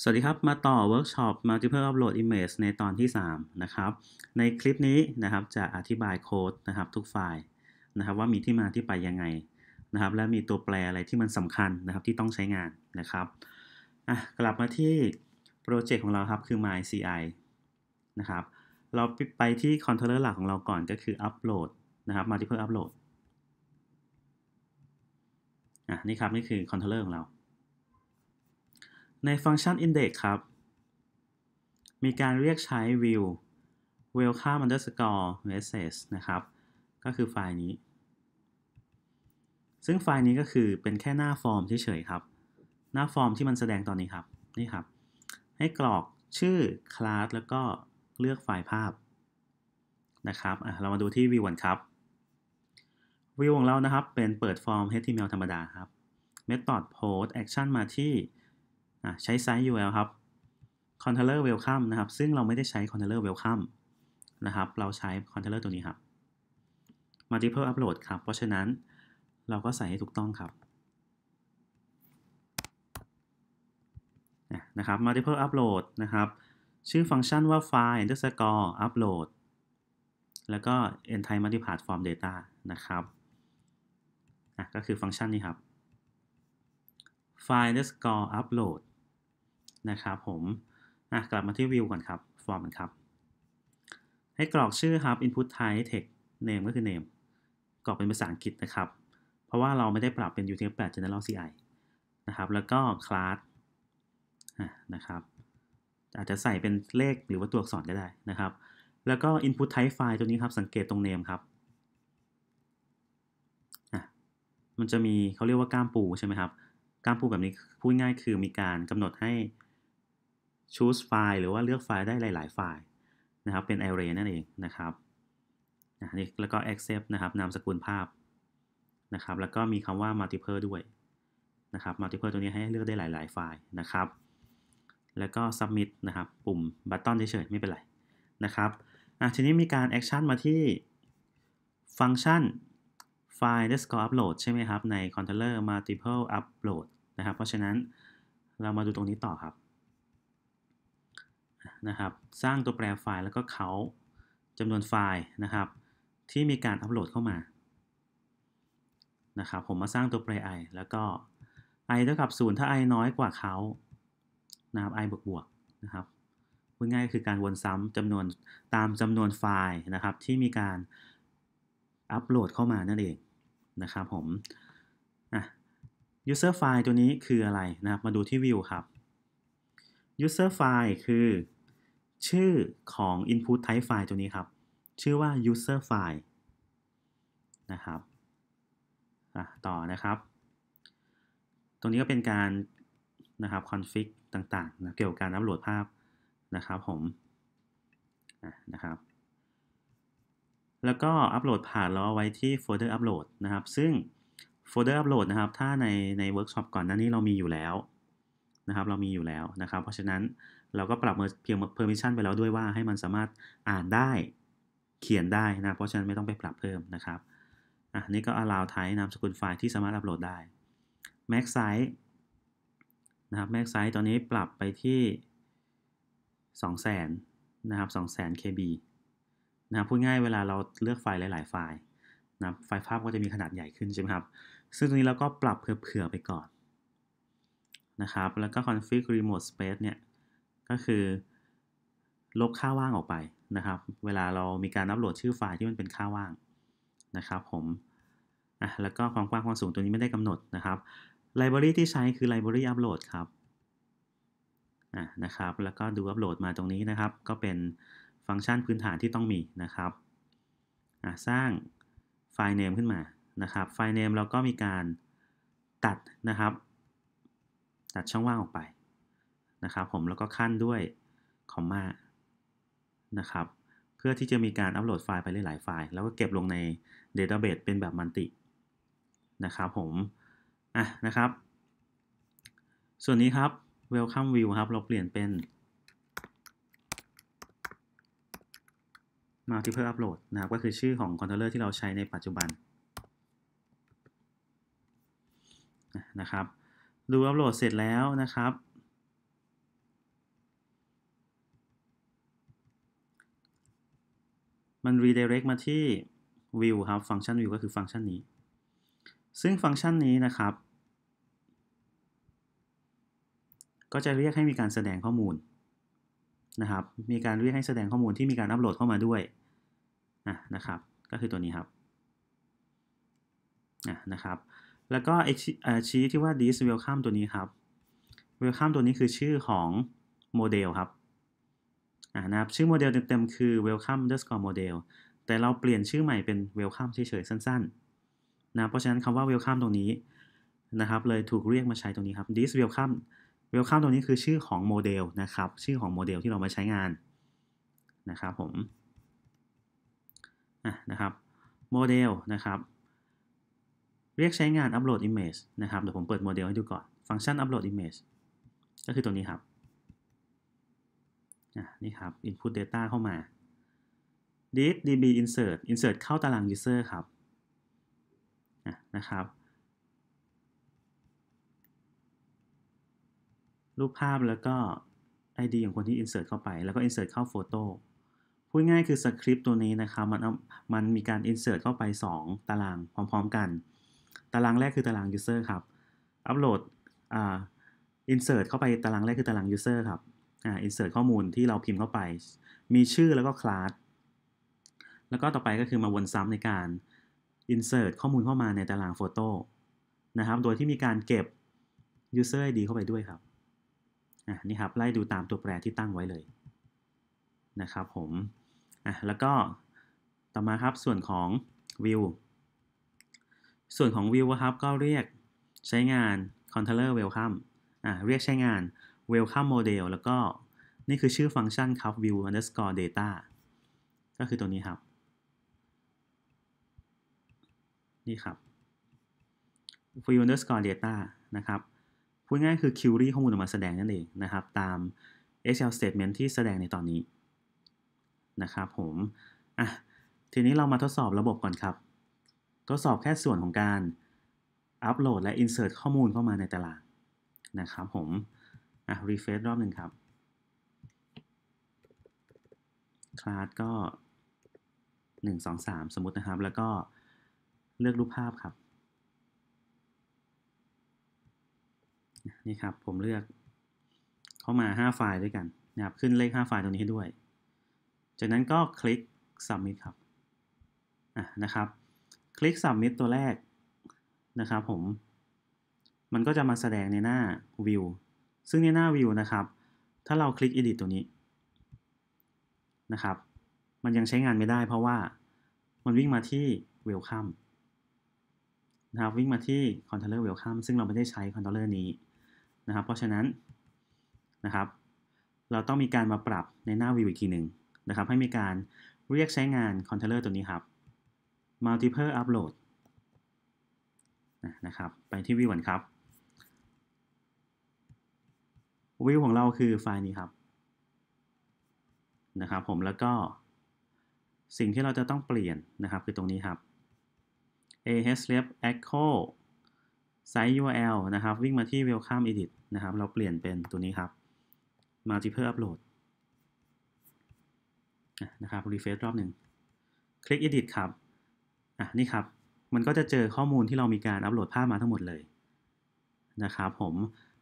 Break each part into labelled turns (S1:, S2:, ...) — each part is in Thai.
S1: สวัสดีครับ มาต่อเวิร์กช็อป Multiple Upload Image ในตอนที่ 3 นะครับ ในคลิปนี้นะครับจะอธิบายโค้ดนะครับ ทุกไฟล์ นะครับว่ามีที่มาที่ไปยังไง นะครับ และมีตัวแปรอะไรที่มันสำคัญนะครับที่ต้องใช้งานนะครับอ่ะกลับมาที่โปรเจกต์ของเราครับคือ MyCI นะครับ เราไปที่คอนโทรลเลอร์หลักของเราก่อนก็คือ Upload นะครับ Multiple Upload อ่ะนี่ครับ นี่คือคอนโทรลเลอร์ของเราในฟังก์ชัน index ครับ มีการเรียกใช้ view welcome underscore message นะครับ ก็คือไฟล์นี้ ซึ่งไฟล์นี้ก็คือเป็นแค่หน้าฟอร์มเฉยๆครับ หน้าฟอร์มที่มันแสดงตอนนี้ครับ นี่ครับ ให้กรอกชื่อคลาสแล้วก็เลือกไฟล์ภาพนะครับเรามาดูที่วิวกันครับวิวของเรานะครับ เป็นเปิดฟอร์ม HTML ธรรมดาครับ method post action มาที่ใช้ size URL ครับ controller welcome นะครับ ซึ่งเราไม่ได้ใช้ controller welcome นะครับ เราใช้ controller ตัวนี้ครับ multiple upload ครับ เพราะฉะนั้นเราก็ใส่ให้ถูกต้องครับนะครับ multiple upload นะครับ ชื่อฟังก์ชันว่า file underscore upload แล้วก็ entire m u l t i p l a t form data นะครับ ก็คือฟังก์ชันนี้ครับ file underscore upload นะครับ ผมกลับมาที่วิวก่อนครับ ฟอร์มครับ ให้กรอกชื่อครับ input type text name ก็คือ name กรอกเป็นภาษาอังกฤษนะครับ เพราะว่าเราไม่ได้ปรับเป็น UTF-8 general CI นะครับ แล้วก็ class นะครับอาจจะใส่เป็นเลขหรือว่าตัวอักษรก็ได้นะครับ แล้วก็ input type file ตัวนี้ครับ สังเกตตรง name ครับ มันจะมีเขาเรียกว่าก้ามปูใช่ไหมครับก้ามปูแบบนี้พูดง่ายคือมีการกำหนดให้ choose file หรือว่าเลือกไฟล์ได้หลาย ๆ ไฟล์ นะครับ เป็น array นั่นเองนะครับนี่แล้วก็ accept นะครับนามสกุลภาพนะครับ แล้วก็มีคำว่า multiple ด้วย นะครับ multiple ตัวนี้ให้เลือกได้หลาย ๆ ไฟล์นะครับ แล้วก็ submit นะครับ ปุ่ม button เฉยๆไม่เป็นไรนะครับะทีนี้มีการ action มาที่ฟังก์ชัน file underscore upload ใช่ไหมครับ ใน controller multiple upload นะครับเพราะฉะนั้นเรามาดูตรงนี้ต่อครับนะครับ สร้างตัวแปรไฟล์แล้วก็เขาจำนวนไฟล์นะครับ ที่มีการอัปโหลดเข้ามานะครับผมมาสร้างตัวแปร i แล้วก็ i เท่ากับ0ถ้า i น้อยกว่าเขานะครับ i บวกบวกนะครับพูดง่ายคือการวนซ้ำจำนวนตามจำนวนไฟล์นะครับ ที่มีการอัปโหลดเข้ามานั่นเองนะครับผมอ่ะ user file ตัวนี้คืออะไรนะครับ มาดูที่ view ครับ user file คือชื่อของ input type file ตัวนี้ครับ ชื่อว่า user file นะครับต่อนะครับ ตรงนี้ก็เป็นการนะครับ config ต่างๆนะเกี่ยวกับการอัปโหลดภาพนะครับผมนะครับ แล้วก็อัปโหลดผ่านเราไว้ที่โฟลเดอร์อัปโหลดนะครับ ซึ่งโฟลเดอร์อัปโหลดนะครับ ถ้าในในเวิร์กช็อปก่อนหน้านี้เรามีอยู่แล้วนะครับเรามีอยู่แล้วนะครับ เพราะฉะนั้นเราก็ปรับเพียง permission ไปแล้วด้วยว่า ให้มันสามารถอ่านได้เขียนได้นะเพราะฉะนั้นไม่ต้องไปปรับเพิ่มนะครับอ่ะนี่ก็ allow type นามสกุลไฟล์ที่สามารถอัปโหลดได้ max size นะครับ max size ตอนนี้ปรับไปที่ 200,000นะครับ200,000 kb นะพูดง่ายเวลาเราเลือกไฟล์หลายๆ ไฟล์นะไฟล์ภาพก็จะมีขนาดใหญ่ขึ้นใช่ไหมครับซึ่งตรงนี้เราก็ปรับเผื่อๆไปก่อนนะครับ แล้วก็ config remote space เนี่ย ก็คือ ลบค่าว่างออกไปนะครับ เวลาเรามีการอัปโหลดชื่อไฟล์ที่มันเป็นค่าว่างนะครับผมอ่ะแล้วก็ความกว้างความสูงตัวนี้ไม่ได้กำหนดนะครับ library ที่ใช้คือ library upload ครับอ่ะนะครับ แล้วก็ดูอัปโหลดมาตรงนี้นะครับ ก็เป็นฟังก์ชันพื้นฐานที่ต้องมีนะครับอ่ะสร้างไฟล์ name ขึ้นมานะครับไฟล์ name เราก็มีการตัดนะครับตัดช่องว่างออกไปนะครับผมแล้วก็ขั้นด้วยคอมมานะครับ เพื่อที่จะมีการอัปโหลดไฟล์ไปหลายๆไฟล์แล้วก็เก็บลงใน Database เป็นแบบมันตินะครับผม อ่ะนะครับ ส่วนนี้ครับ Welcome View ครับเราเปลี่ยนเป็น Multiple Upload นะครับก็คือชื่อของคอนโทรลเลอร์ที่เราใช้ในปัจจุบันนะครับดูอัปโหลดเสร็จแล้วนะครับ มัน redirect มาที่ view ครับฟังก์ชัน view ก็คือฟังก์ชันนี้ ซึ่งฟังก์ชันนี้นะครับ ก็จะเรียกให้มีการแสดงข้อมูลนะครับ มีการเรียกให้แสดงข้อมูลที่มีการอัปโหลดเข้ามาด้วยนะนะครับ ก็คือตัวนี้ครับนะนะครับแล้วก็ชี้ที่ว่า this welcome ตัวนี้ครับ welcome ตัวนี้คือชื่อของโมเดลครับอ่านะครับชื่อโมเดลเต็มๆ คือ welcome underscore model แต่เราเปลี่ยนชื่อใหม่เป็น welcome เฉยๆสั้นๆนะเพราะฉะนั้นคำว่า welcome ตรงนี้นะครับ เลยถูกเรียกมาใช้ตรงนี้ครับ this welcome welcome ตรงนี้คือชื่อของโมเดลนะครับชื่อของโมเดลที่เรามาใช้งานนะครับ ผมนะครับโมเดลนะครับเรียกใช้งาน upload image นะครับ เดี๋ยวผมเปิดโมเดลให้ดูก่อนฟังก์ชัน upload image ก็คือตัวนี้ครับนี่ครับ input data เข้ามา did db insert insert เข้าตาราง user ครับนะครับ รูปภาพแล้วก็ ID ของคนที่ insert เข้าไป แล้วก็ insert เข้าโฟโต้พูดง่ายคือสคริปต์ตัวนี้นะครับมันมันมีการ insert เข้าไป 2 ตารางพร้อม ๆ กันตารางแรกคือ ตาราง user ครับ อัปโหลดอ่า insert เข้าไปตารางแรกคือตาราง user ครับอ่า insert ข้อมูลที่เราพิมพ์เข้าไป มีชื่อแล้วก็ class แล้วก็ต่อไปก็คือมาวนซ้ำในการ insert ข้อมูลเข้ามาในตาราง photo นะครับ โดยที่มีการเก็บ user id เข้าไปด้วยครับอ่านี่ครับไล่ดูตามตัวแปรที่ตั้งไว้เลยนะครับผมอ่ะแล้วก็ต่อมาครับส่วนของ view ส่วนของ view ครับก็เรียกใช้งาน controller welcome อ่าเรียกใช้งาน welcome model แล้วก็ นี่คือชื่อฟังก์ชันครับ view underscore data ก็คือตัวนี้ครับนี่ครับ view underscore data นะครับ พูดง่ายคือ query ข้อมูลออกมาแสดงนั่นเองนะครับ ตาม Excel statement ที่แสดงในตอนนี้ นะครับผมอ่ะทีนี้เรามาทดสอบระบบก่อนครับก็สอบแค่ส่วนของการอัปโหลดและ insert ข้อมูลเข้ามาในตารางนะครับ ผม อ่ะ refresh รอบหนึ่งครับคลาสก็ 1 2 3 สมมตินะครับ แล้วก็เลือกรูปภาพครับ นี่ครับ ผมเลือกเข้ามา 5 ไฟล์ด้วยกันนะครับขึ้นเลข 5 ไฟล์ตรงนี้ให้ด้วย จากนั้นก็คลิก submit ครับ อ่ะ นะครับคลิก submit ตัวแรกนะครับผม มันก็จะมาแสดงในหน้า view ซึ่งในหน้า view นะครับ ถ้าเราคลิก edit ตัวนี้นะครับ มันยังใช้งานไม่ได้ เพราะว่า มันวิ่งมาที่ welcome นะครับวิ่งมาที่ controller welcome ซึ่งเราไม่ได้ใช้ controller นี้นะครับ เพราะฉะนั้นนะครับ เราต้องมีการมาปรับในหน้าวิวอีกทีหนึ่งนะครับ ให้มีการเรียกใช้งาน controller ตัวนี้ครับ multiple upload นะครับ ไปที่วิวก่อนครับวิวของเราคือไฟล์นี้ครับนะครับ ผมแล้วก็สิ่งที่เราจะต้องเปลี่ยนนะครับ คือตรงนี้ครับ ahref echo s i z e url นะครับวิ่งมาที่ welcome edit นะครับ เราเปลี่ยนเป็นตัวนี้ครับ multiple upload นะครับ refresh รอบหนึ่งคลิก edit ครับอ่ะนี่ครับ มันก็จะเจอข้อมูลที่เรามีการอัปโหลดภาพมาทั้งหมดเลยนะครับผม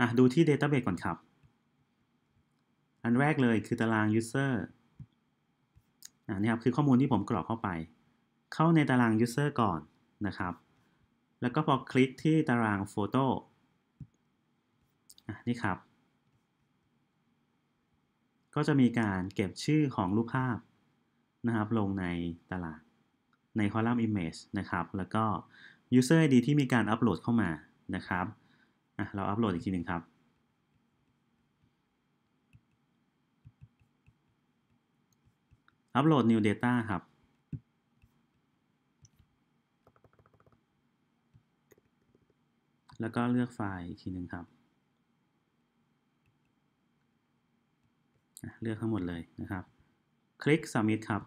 S1: อ่ะดูที่ Database ก่อนครับ อันแรกเลยคือตาราง User อ่ะนี่ครับคือข้อมูลที่ผมกรอกเข้าไป เข้าในตาราง User ก่อนนะครับ แล้วก็พอคลิกที่ตาราง Photo อ่ะนี่ครับ ก็จะมีการเก็บชื่อของรูปภาพนะครับลงในตารางในคอลัมน์ image นะครับ แล้วก็ user id ที่มีการอัปโหลดเข้ามา นะครับ เราอัปโหลดอีกทีหนึ่งครับ อัปโหลด new data ครับ แล้วก็เลือกไฟล์อีกทีหนึ่งครับ เลือกทั้งหมดเลยนะครับ คลิก submit ครับ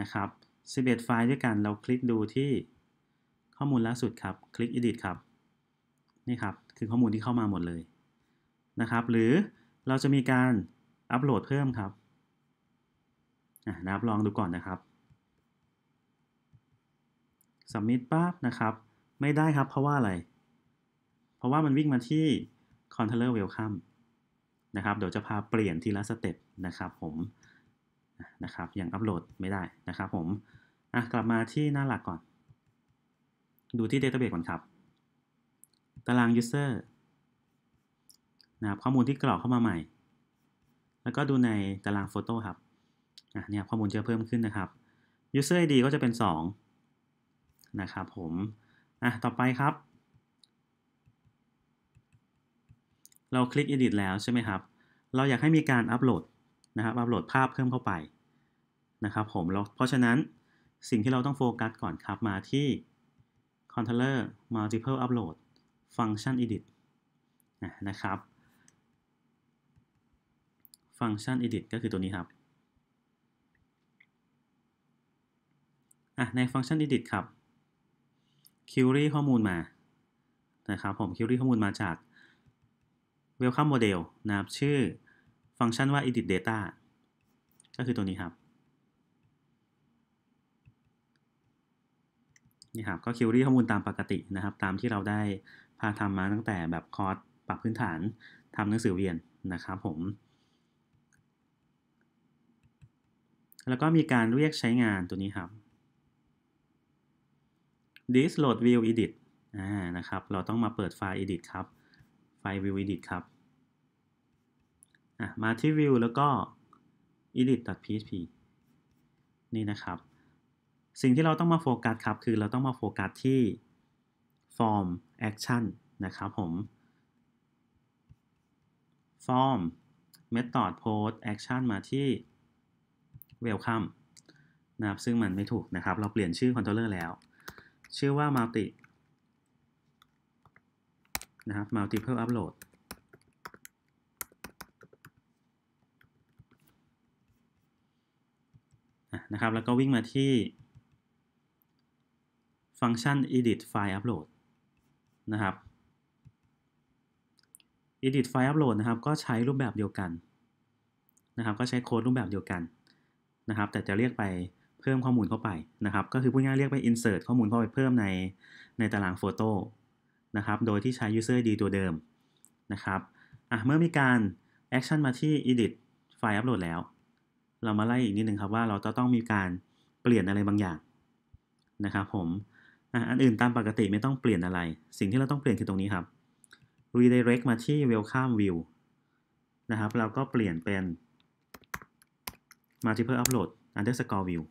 S1: นะครับ11ไฟล์ด้วยกันเราคลิกดูที่ข้อมูลล่าสุดครับ คลิก edit ครับ นี่ครับ คือข้อมูลที่เข้ามาหมดเลยนะครับ หรือเราจะมีการอัปโหลดเพิ่มครับนะครับลองดูก่อนนะครับ submit ปั๊บนะครับ ไม่ได้ครับเพราะว่าอะไร เพราะว่ามันวิ่งมาที่ controller welcome นะครับ เดี๋ยวจะพาเปลี่ยนทีละสเต็ปนะครับผมนะครับ ยังอัปโหลดไม่ได้นะครับผมอ่ะกลับมาที่หน้าหลักก่อน ดูที่ Database ก่อนครับ ตาราง User นะครับข้อมูลที่กรอกเข้ามาใหม่ แล้วก็ดูในตาราง Photo ครับอ่ะเนี่ยข้อมูลจะเพิ่มขึ้นนะครับ User ID ก็จะเป็น 2 นะครับผม อ่ะต่อไปครับ เราคลิก Edit แล้วใช่ไหมครับ เราอยากให้มีการอัปโหลดนะครับอัปโหลดภาพเพิ่มเข้าไปนะครับผมเพราะฉะนั้นสิ่งที่เราต้องโฟกัสก่อนครับมาที่ controller multiple upload function edit นะครับ function edit ก็คือตัวนี้ครับในฟังก์ชัน edit ครับ query ข้อมูลมานะครับผม query ข้อมูลมาจาก welcome model นะครับชื่อฟังก์ชันว่า edit data ก็คือตัวนี้ครับนี่ครับก็คิวรี่ข้อมูลตามปกตินะครับ ตามที่เราได้พาทำมาตั้งแต่แบบคอร์สปรับพื้นฐานทำหนังสือเรียนนะครับ ผม แล้วก็มีการเรียกใช้งานตัวนี้ครับ this load view edit อ่านะครับ เราต้องมาเปิดไฟล์ edit ครับ ไฟล์ view edit ครับอ่ะมาที่ view แล้วก็ edit.php นี่นะครับสิ่งที่เราต้องมาโฟกัสครับ คือเราต้องมาโฟกัสที่ form action นะครับผม form method post action มาที่ welcome นะครับ ซึ่งมันไม่ถูกนะครับ เราเปลี่ยนชื่อคนโทรลเลอร์แล้ว ชื่อว่า multi นะครับ multiple upload นะครับ แล้วก็วิ่งมาที่ฟังก์ชัน edit file upload นะครับ edit file upload นะครับก็ใช้รูปแบบเดียวกันนะครับก็ใช้โค้ดรูปแบบเดียวกันนะครับ แต่จะเรียกไปเพิ่มข้อมูลเข้าไปนะครับ ก็คือพูดง่ายเรียกไป insert ข้อมูลเข้าไปเพิ่มในในตารางโฟโต้นะครับโดยที่ใช้ user id ตัวเดิมนะครับอ่ะเมื่อมีการ action มาที่ edit file upload แล้ว เรามาไล่อีกนิดนึงครับว่าเราจะต้องมีการเปลี่ยนอะไรบางอย่างนะครับผมอันอื่นตามปกติไม่ต้องเปลี่ยนอะไร สิ่งที่เราต้องเปลี่ยนคือตรงนี้ครับ redirect มาที่ welcome view นะครับ เราก็เปลี่ยนเป็น multiple upload underscore view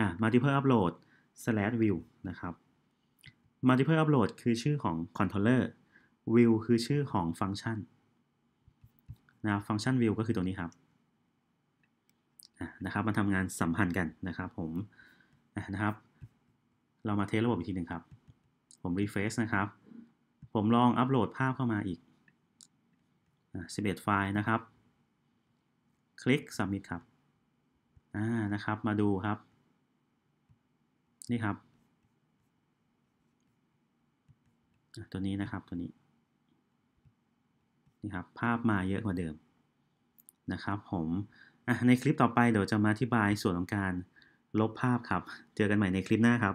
S1: อ่า multiple upload slash view นะครับ multiple upload คือชื่อของ controller view คือชื่อของฟังก์ชันนะฟังก์ชัน view ก็คือตัวนี้ครับ นะครับ มันทำงานสัมพันธ์กันนะครับผม นะครับเรามาเทสระบบอีกทีหนึ่งครับ ผมรีเฟซนะครับ ผมลองอัปโหลดภาพเข้ามาอีก11ไฟล์นะครับ คลิก submit ครับอ่านะครับ มาดูครับ นี่ครับ ตัวนี้นะครับ ตัวนี้ นี่ครับ ภาพมาเยอะกว่าเดิม นะครับ ผมในคลิปต่อไปเดี๋ยวจะมาอธิบายส่วนของการลบภาพครับ เจอกันใหม่ในคลิปหน้าครับ